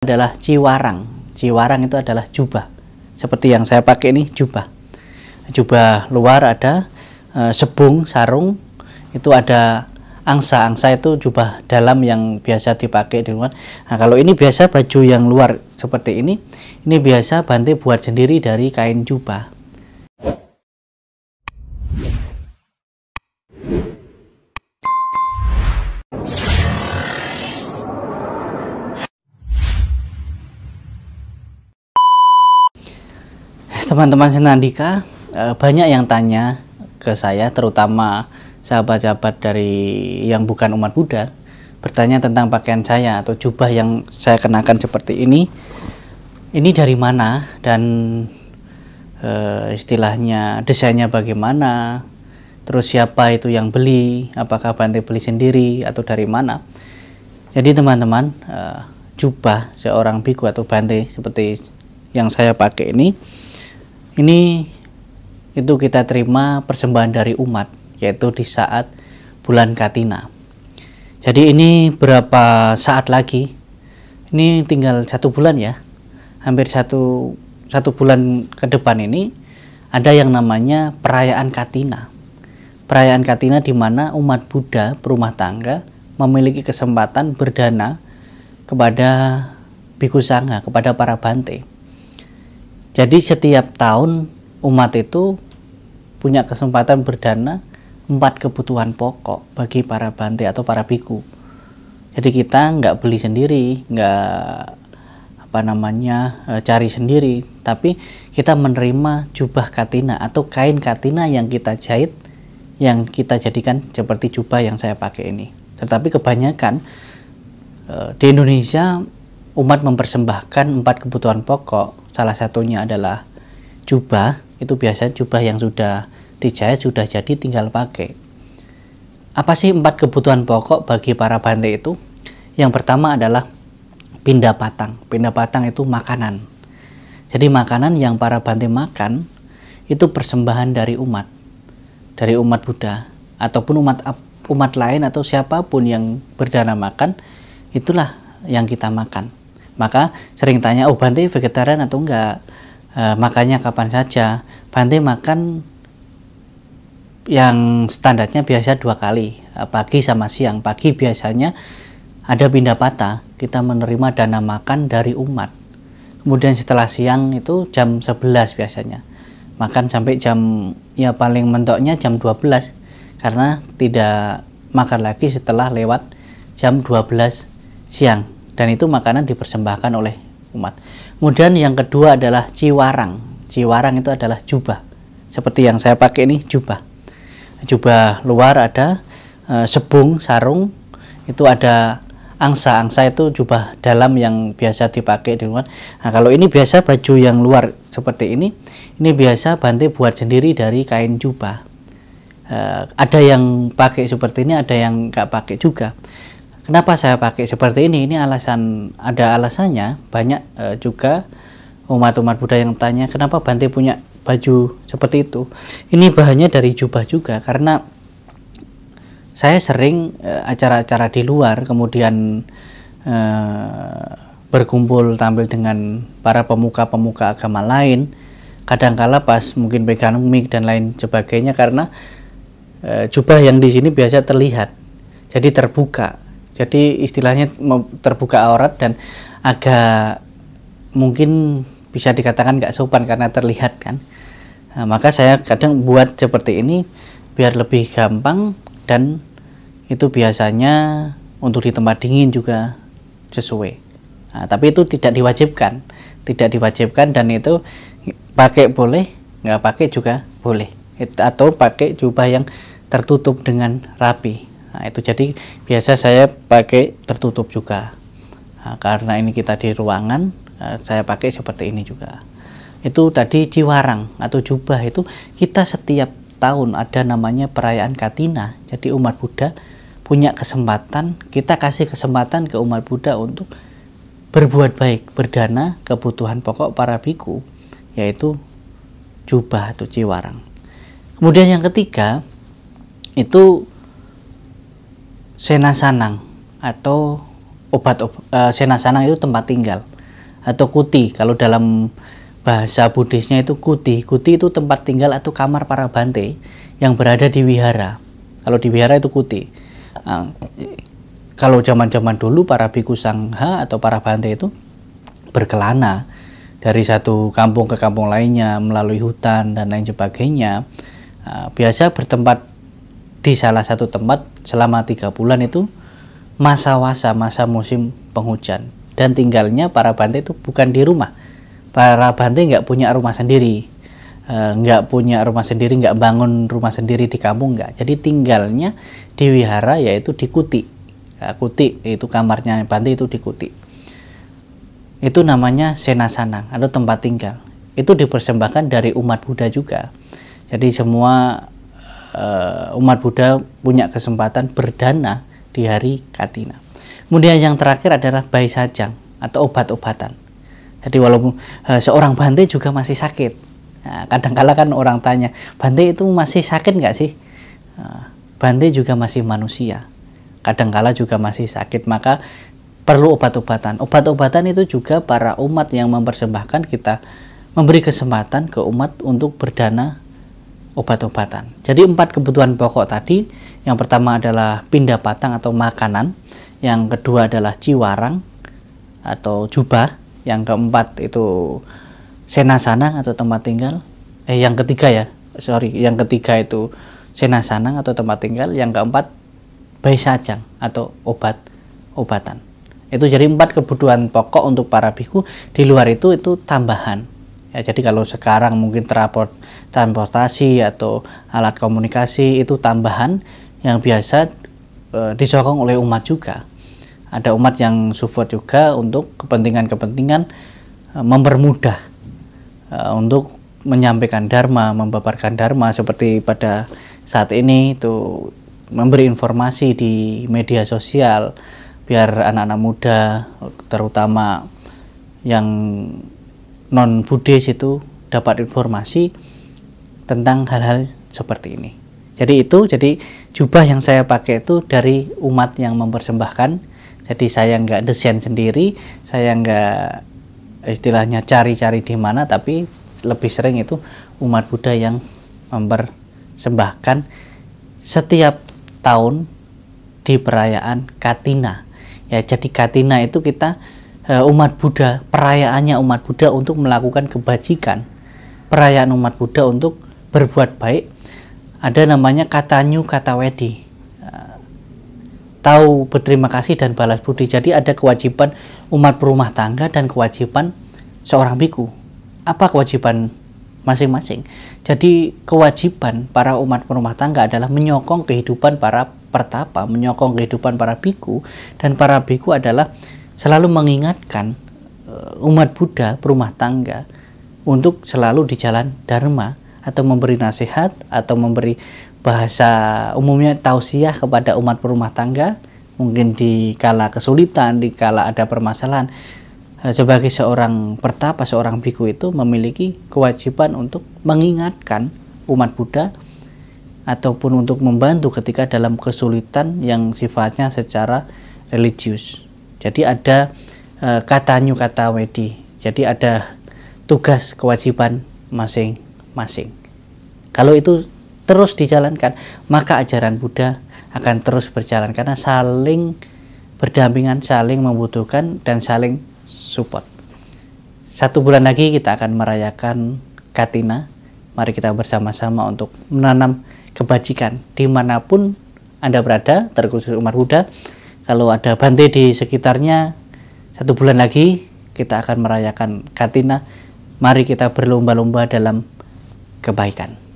adalah ciwarang. Ciwarang itu adalah jubah. Seperti yang saya pakai ini jubah. Jubah luar ada e, sebung, sarung. Itu ada angsa. Angsa itu jubah dalam yang biasa dipakai di luar. Nah, kalau ini biasa baju yang luar seperti ini, ini biasa Bante buat sendiri dari kain jubah. teman-teman senandika eh, banyak yang tanya ke saya terutama sahabat-sahabat dari yang bukan umat Buddha bertanya tentang pakaian saya atau jubah yang saya kenakan seperti ini ini dari mana dan e, istilahnya desainnya bagaimana terus siapa itu yang beli apakah bantai beli sendiri atau dari mana jadi teman-teman e, jubah seorang biku atau bantai seperti yang saya pakai ini ini itu kita terima persembahan dari umat yaitu di saat bulan Katina. Jadi ini berapa saat lagi? Ini tinggal satu bulan ya, hampir satu satu bulan ke depan ini ada yang namanya perayaan Katina. Perayaan Katina di mana umat Buddha berumah tangga memiliki kesempatan berdana kepada Biku Sangha, kepada para bante. Jadi setiap tahun umat itu punya kesempatan berdana empat kebutuhan pokok bagi para bante atau para biku. Jadi kita nggak beli sendiri, nggak apa namanya e, cari sendiri tapi kita menerima jubah katina atau kain katina yang kita jahit yang kita jadikan seperti jubah yang saya pakai ini tetapi kebanyakan e, di Indonesia umat mempersembahkan empat kebutuhan pokok salah satunya adalah jubah itu biasanya jubah yang sudah dijahit sudah jadi tinggal pakai apa sih empat kebutuhan pokok bagi para bante itu yang pertama adalah pindah patang pindah patang itu makanan jadi makanan yang para bante makan itu persembahan dari umat dari umat Buddha ataupun umat umat lain atau siapapun yang berdana makan itulah yang kita makan maka sering tanya, oh Bante vegetarian atau enggak? E, eh, makannya kapan saja? Bante makan yang standarnya biasa dua kali, eh, pagi sama siang. Pagi biasanya ada pindah patah, kita menerima dana makan dari umat. Kemudian setelah siang itu jam 11 biasanya. Makan sampai jam, ya paling mentoknya jam 12 karena tidak makan lagi setelah lewat jam 12 siang dan itu makanan dipersembahkan oleh umat. Kemudian yang kedua adalah ciwarang. Ciwarang itu adalah jubah. Seperti yang saya pakai ini jubah. Jubah luar ada e, sebung, sarung, itu ada angsa. Angsa itu jubah dalam yang biasa dipakai di luar. Nah, kalau ini biasa baju yang luar seperti ini, ini biasa Bante buat sendiri dari kain jubah. E, ada yang pakai seperti ini, ada yang nggak pakai juga. Kenapa saya pakai seperti ini? Ini alasan ada alasannya. Banyak e, juga umat-umat Buddha yang tanya kenapa Bante punya baju seperti itu. Ini bahannya dari jubah juga karena saya sering e, acara-acara e, di luar kemudian e, berkumpul tampil dengan para pemuka-pemuka agama lain. Kadangkala pas mungkin pegang mic dan lain sebagainya karena e, jubah yang di sini biasa terlihat. Jadi terbuka jadi istilahnya terbuka aurat dan agak mungkin bisa dikatakan nggak sopan karena terlihat kan. Nah, maka saya kadang buat seperti ini biar lebih gampang dan itu biasanya untuk di tempat dingin juga sesuai. Nah, tapi itu tidak diwajibkan, tidak diwajibkan dan itu pakai boleh, nggak pakai juga boleh. Atau pakai jubah yang tertutup dengan rapi. Nah, itu jadi biasa saya pakai tertutup juga. Nah, karena ini kita di ruangan, eh, saya pakai seperti ini juga. Itu tadi ciwarang atau jubah itu kita setiap tahun ada namanya perayaan Katina. Jadi umat Buddha punya kesempatan, kita kasih kesempatan ke umat Buddha untuk berbuat baik, berdana kebutuhan pokok para biku, yaitu jubah atau ciwarang. Kemudian yang ketiga itu Sena Sanang atau obat, obat uh, eh, Sanang itu tempat tinggal atau kuti kalau dalam bahasa Buddhisnya itu kuti kuti itu tempat tinggal atau kamar para bante yang berada di wihara kalau di wihara itu kuti uh, kalau zaman-zaman dulu para biku sangha atau para bante itu berkelana dari satu kampung ke kampung lainnya melalui hutan dan lain sebagainya uh, biasa bertempat di salah satu tempat selama tiga bulan itu masa wasa, masa musim penghujan. Dan tinggalnya para bante itu bukan di rumah. Para bante nggak punya rumah sendiri, eh, nggak punya rumah sendiri, nggak bangun rumah sendiri di kampung nggak. Jadi tinggalnya di wihara yaitu di kuti. Eh, kuti itu kamarnya Bante itu di kuti. Itu namanya senasanang atau tempat tinggal. Itu dipersembahkan dari umat Buddha juga. Jadi semua Eh, umat Buddha punya kesempatan berdana di hari Katina. Kemudian yang terakhir adalah bayi sajang atau obat-obatan. Jadi walaupun uh, seorang bante juga masih sakit. Nah, kadangkala kan orang tanya, bante itu masih sakit nggak sih? Uh, bante juga masih manusia. Kadangkala juga masih sakit. Maka perlu obat-obatan. Obat-obatan itu juga para umat yang mempersembahkan kita memberi kesempatan ke umat untuk berdana obat-obatan. Jadi empat kebutuhan pokok tadi, yang pertama adalah pindah patang atau makanan, yang kedua adalah ciwarang atau jubah, yang keempat itu senasana atau tempat tinggal, eh yang ketiga ya, sorry, yang ketiga itu senasana atau tempat tinggal, yang keempat bayi sajang atau obat-obatan. Itu jadi empat kebutuhan pokok untuk para biku, di luar itu itu tambahan Ya, jadi kalau sekarang mungkin transportasi atau alat komunikasi itu tambahan yang biasa e, disokong oleh umat juga. Ada umat yang support juga untuk kepentingan-kepentingan e, mempermudah e, untuk menyampaikan dharma, membabarkan dharma seperti pada saat ini itu memberi informasi di media sosial biar anak-anak muda terutama yang non Buddhis itu dapat informasi tentang hal-hal seperti ini. Jadi itu jadi jubah yang saya pakai itu dari umat yang mempersembahkan. Jadi saya nggak desain sendiri, saya nggak istilahnya cari-cari di mana, tapi lebih sering itu umat Buddha yang mempersembahkan setiap tahun di perayaan Katina. Ya, jadi Katina itu kita Eh, umat Buddha, perayaannya umat Buddha untuk melakukan kebajikan, perayaan umat Buddha untuk berbuat baik, ada namanya katanyu kata wedi eh, tahu berterima kasih dan balas budi. Jadi ada kewajiban umat berumah tangga dan kewajiban seorang biku. Apa kewajiban masing-masing? Jadi kewajiban para umat berumah tangga adalah menyokong kehidupan para pertapa, menyokong kehidupan para biku dan para biku adalah selalu mengingatkan eh, umat Buddha perumah tangga untuk selalu di jalan dharma atau memberi nasihat atau memberi bahasa umumnya tausiah kepada umat perumah tangga mungkin di kala kesulitan, di kala ada permasalahan eh, sebagai seorang pertapa, seorang biku itu memiliki kewajiban untuk mengingatkan umat Buddha ataupun untuk membantu ketika dalam kesulitan yang sifatnya secara religius. Jadi ada e, new kata wedi. Jadi ada tugas kewajiban masing-masing. Kalau itu terus dijalankan, maka ajaran Buddha akan terus berjalan karena saling berdampingan, saling membutuhkan dan saling support. Satu bulan lagi kita akan merayakan Katina. Mari kita bersama-sama untuk menanam kebajikan dimanapun Anda berada, terkhusus umat Buddha kalau ada Bante di sekitarnya satu bulan lagi kita akan merayakan Katina mari kita berlomba-lomba dalam kebaikan